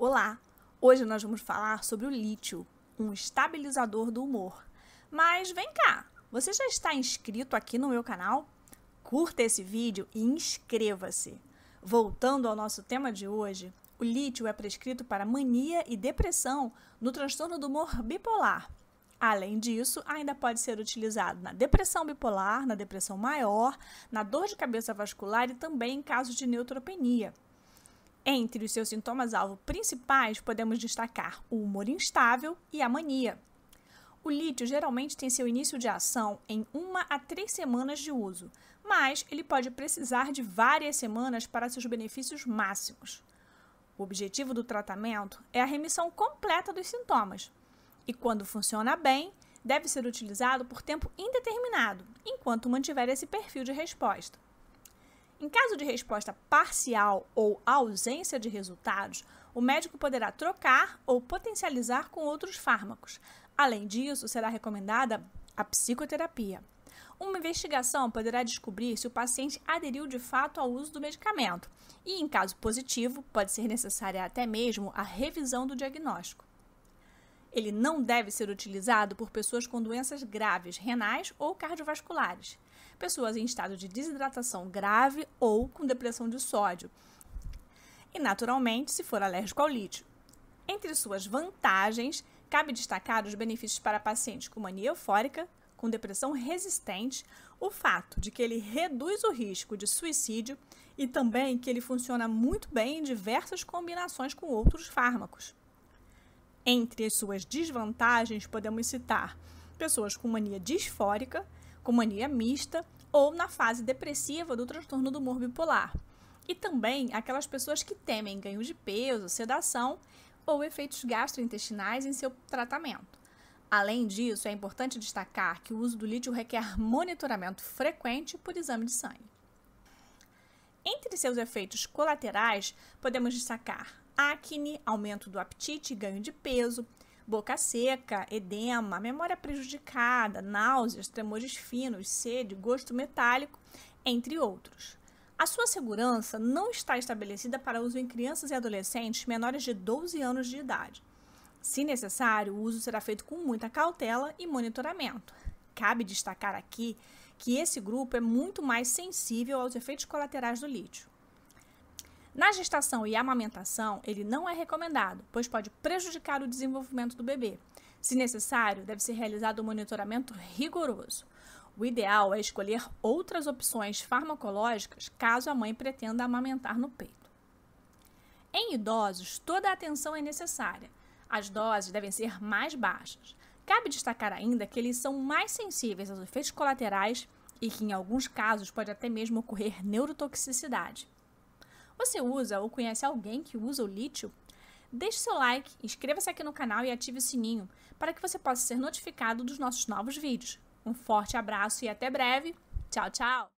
Olá! Hoje nós vamos falar sobre o lítio, um estabilizador do humor. Mas vem cá, você já está inscrito aqui no meu canal? Curta esse vídeo e inscreva-se! Voltando ao nosso tema de hoje, o lítio é prescrito para mania e depressão no transtorno do humor bipolar. Além disso, ainda pode ser utilizado na depressão bipolar, na depressão maior, na dor de cabeça vascular e também em casos de neutropenia. Entre os seus sintomas-alvo principais, podemos destacar o humor instável e a mania. O lítio geralmente tem seu início de ação em uma a três semanas de uso, mas ele pode precisar de várias semanas para seus benefícios máximos. O objetivo do tratamento é a remissão completa dos sintomas, e quando funciona bem, deve ser utilizado por tempo indeterminado, enquanto mantiver esse perfil de resposta. Em caso de resposta parcial ou ausência de resultados, o médico poderá trocar ou potencializar com outros fármacos. Além disso, será recomendada a psicoterapia. Uma investigação poderá descobrir se o paciente aderiu de fato ao uso do medicamento, e, em caso positivo, pode ser necessária até mesmo a revisão do diagnóstico. Ele não deve ser utilizado por pessoas com doenças graves renais ou cardiovasculares, pessoas em estado de desidratação grave ou com depressão de sódio, e naturalmente se for alérgico ao lítio. Entre suas vantagens, cabe destacar os benefícios para pacientes com mania eufórica, com depressão resistente, o fato de que ele reduz o risco de suicídio e também que ele funciona muito bem em diversas combinações com outros fármacos. Entre as suas desvantagens, podemos citar pessoas com mania disfórica, com mania mista ou na fase depressiva do transtorno do humor bipolar. E também aquelas pessoas que temem ganho de peso, sedação ou efeitos gastrointestinais em seu tratamento. Além disso, é importante destacar que o uso do lítio requer monitoramento frequente por exame de sangue. Entre seus efeitos colaterais, podemos destacar acne, aumento do apetite, ganho de peso, boca seca, edema, memória prejudicada, náuseas, tremores finos, sede, gosto metálico, entre outros. A sua segurança não está estabelecida para uso em crianças e adolescentes menores de 12 anos de idade. Se necessário, o uso será feito com muita cautela e monitoramento. Cabe destacar aqui que esse grupo é muito mais sensível aos efeitos colaterais do lítio. Na gestação e amamentação, ele não é recomendado, pois pode prejudicar o desenvolvimento do bebê. Se necessário, deve ser realizado um monitoramento rigoroso. O ideal é escolher outras opções farmacológicas caso a mãe pretenda amamentar no peito. Em idosos, toda a atenção é necessária. As doses devem ser mais baixas. Cabe destacar ainda que eles são mais sensíveis aos efeitos colaterais e que, em alguns casos, pode até mesmo ocorrer neurotoxicidade. Você usa ou conhece alguém que usa o lítio? Deixe seu like, inscreva-se aqui no canal e ative o sininho para que você possa ser notificado dos nossos novos vídeos. Um forte abraço e até breve. Tchau, tchau!